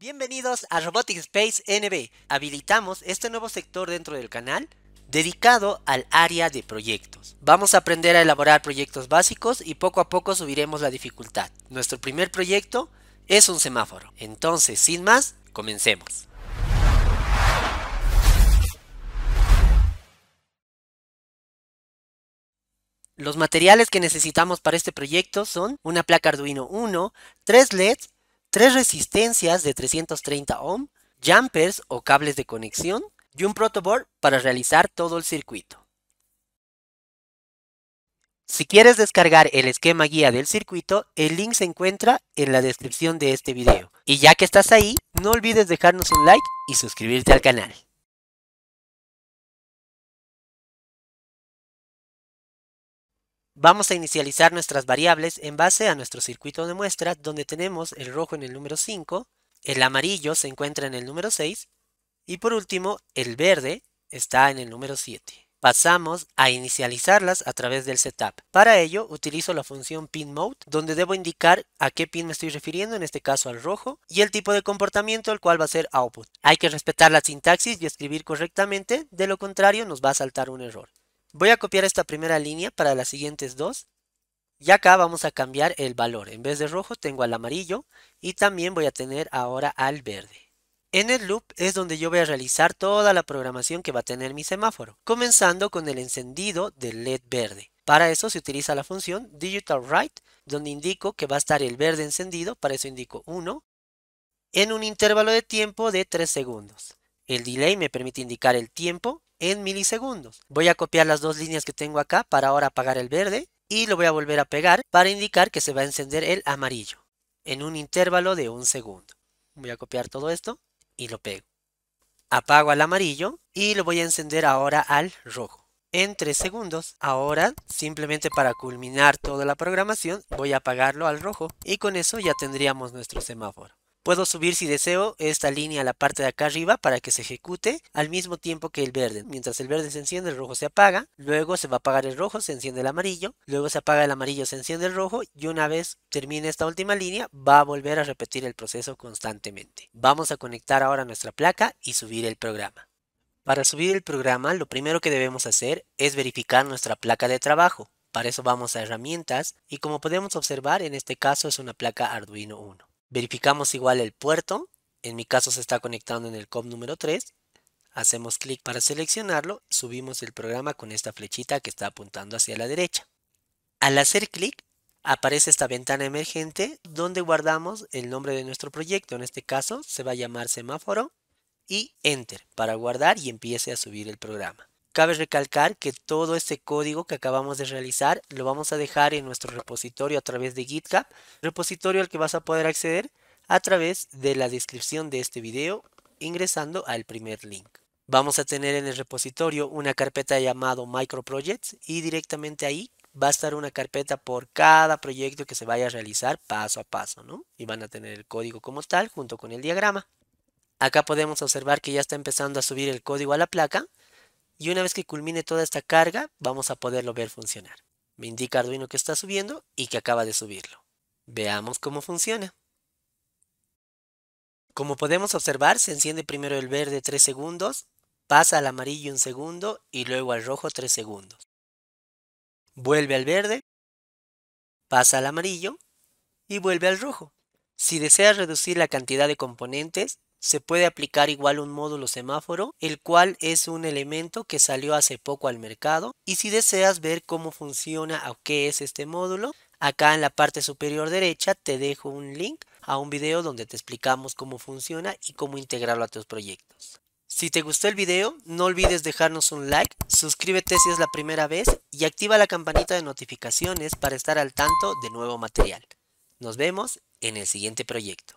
Bienvenidos a Robotic Space NB. Habilitamos este nuevo sector dentro del canal dedicado al área de proyectos. Vamos a aprender a elaborar proyectos básicos y poco a poco subiremos la dificultad. Nuestro primer proyecto es un semáforo. Entonces, sin más, comencemos. Los materiales que necesitamos para este proyecto son una placa Arduino 1, 3 LEDs, tres resistencias de 330 ohm, jumpers o cables de conexión y un protoboard para realizar todo el circuito. Si quieres descargar el esquema guía del circuito, el link se encuentra en la descripción de este video. Y ya que estás ahí, no olvides dejarnos un like y suscribirte al canal. Vamos a inicializar nuestras variables en base a nuestro circuito de muestra donde tenemos el rojo en el número 5, el amarillo se encuentra en el número 6 y por último el verde está en el número 7. Pasamos a inicializarlas a través del setup. Para ello utilizo la función pinMode, donde debo indicar a qué pin me estoy refiriendo, en este caso al rojo, y el tipo de comportamiento el cual va a ser output. Hay que respetar la sintaxis y escribir correctamente, de lo contrario nos va a saltar un error. Voy a copiar esta primera línea para las siguientes dos. Y acá vamos a cambiar el valor. En vez de rojo tengo al amarillo y también voy a tener ahora al verde. En el loop es donde yo voy a realizar toda la programación que va a tener mi semáforo, comenzando con el encendido del LED verde. Para eso se utiliza la función digitalWrite, donde indico que va a estar el verde encendido, para eso indico 1, en un intervalo de tiempo de 3 segundos. El delay me permite indicar el tiempo en milisegundos. Voy a copiar las dos líneas que tengo acá para ahora apagar el verde y lo voy a volver a pegar para indicar que se va a encender el amarillo en un intervalo de un segundo. Voy a copiar todo esto y lo pego. Apago al amarillo y lo voy a encender ahora al rojo. En tres segundos, ahora simplemente para culminar toda la programación voy a apagarlo al rojo y con eso ya tendríamos nuestro semáforo. Puedo subir si deseo esta línea a la parte de acá arriba para que se ejecute al mismo tiempo que el verde. Mientras el verde se enciende, el rojo se apaga. Luego se va a apagar el rojo, se enciende el amarillo. Luego se apaga el amarillo, se enciende el rojo. Y una vez termine esta última línea, va a volver a repetir el proceso constantemente. Vamos a conectar ahora nuestra placa y subir el programa. Para subir el programa, lo primero que debemos hacer es verificar nuestra placa de trabajo. Para eso vamos a herramientas y como podemos observar, en este caso es una placa Arduino 1. Verificamos igual el puerto. En mi caso se está conectando en el COM número 3. Hacemos clic para seleccionarlo. Subimos el programa con esta flechita que está apuntando hacia la derecha. Al hacer clic aparece esta ventana emergente donde guardamos el nombre de nuestro proyecto. En este caso se va a llamar semáforo y Enter para guardar y empiece a subir el programa. Cabe recalcar que todo este código que acabamos de realizar lo vamos a dejar en nuestro repositorio a través de GitHub, repositorio al que vas a poder acceder a través de la descripción de este video ingresando al primer link. Vamos a tener en el repositorio una carpeta llamado Microprojects y directamente ahí va a estar una carpeta por cada proyecto que se vaya a realizar paso a paso, ¿no? Y van a tener el código como tal junto con el diagrama. Acá podemos observar que ya está empezando a subir el código a la placa y una vez que culmine toda esta carga vamos a poderlo ver funcionar. Me indica Arduino que está subiendo y que acaba de subirlo. Veamos cómo funciona. Como podemos observar, se enciende primero el verde 3 segundos, pasa al amarillo 1 segundo y luego al rojo 3 segundos. Vuelve al verde, pasa al amarillo y vuelve al rojo. Si deseas reducir la cantidad de componentes, se puede aplicar igual un módulo semáforo, el cual es un elemento que salió hace poco al mercado. Y si deseas ver cómo funciona o qué es este módulo, acá en la parte superior derecha te dejo un link a un video donde te explicamos cómo funciona y cómo integrarlo a tus proyectos. Si te gustó el video, no olvides dejarnos un like, suscríbete si es la primera vez y activa la campanita de notificaciones para estar al tanto de nuevo material. Nos vemos en el siguiente proyecto.